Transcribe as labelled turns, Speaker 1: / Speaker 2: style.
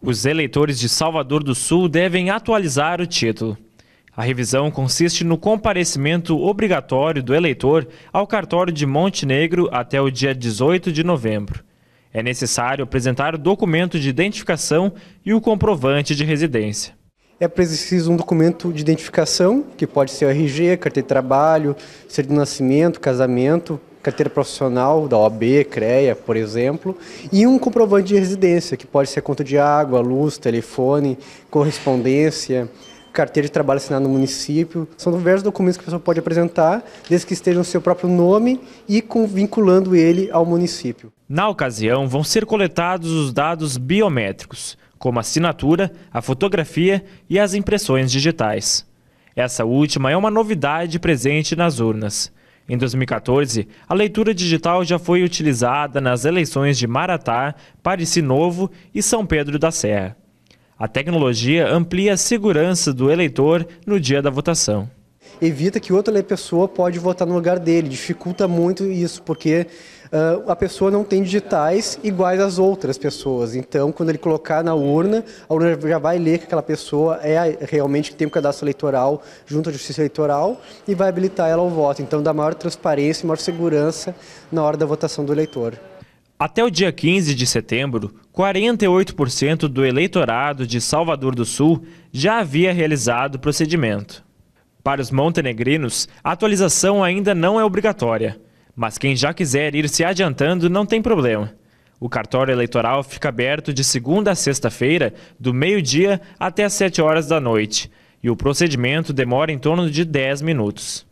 Speaker 1: Os eleitores de Salvador do Sul devem atualizar o título. A revisão consiste no comparecimento obrigatório do eleitor ao cartório de Montenegro até o dia 18 de novembro. É necessário apresentar o documento de identificação e o comprovante de residência.
Speaker 2: É preciso um documento de identificação, que pode ser RG, carteira de trabalho, ser de nascimento, casamento, carteira profissional da OAB, CREA, por exemplo, e um comprovante de residência, que pode ser conta de água, luz, telefone, correspondência, carteira de trabalho assinada no município. São diversos documentos que a pessoa pode apresentar, desde que esteja no seu próprio nome e com, vinculando ele ao município.
Speaker 1: Na ocasião, vão ser coletados os dados biométricos, como a assinatura, a fotografia e as impressões digitais. Essa última é uma novidade presente nas urnas. Em 2014, a leitura digital já foi utilizada nas eleições de Maratá, Pareci Novo e São Pedro da Serra. A tecnologia amplia a segurança do eleitor no dia da votação
Speaker 2: evita que outra pessoa pode votar no lugar dele, dificulta muito isso, porque uh, a pessoa não tem digitais iguais às outras pessoas. Então, quando ele colocar na urna, a urna já vai ler que aquela pessoa é realmente que tem o um cadastro eleitoral junto à Justiça Eleitoral e vai habilitar ela ao voto. Então, dá maior transparência e maior segurança na hora da votação do eleitor.
Speaker 1: Até o dia 15 de setembro, 48% do eleitorado de Salvador do Sul já havia realizado o procedimento. Para os montenegrinos, a atualização ainda não é obrigatória, mas quem já quiser ir se adiantando não tem problema. O cartório eleitoral fica aberto de segunda a sexta-feira, do meio-dia até às 7 horas da noite, e o procedimento demora em torno de 10 minutos.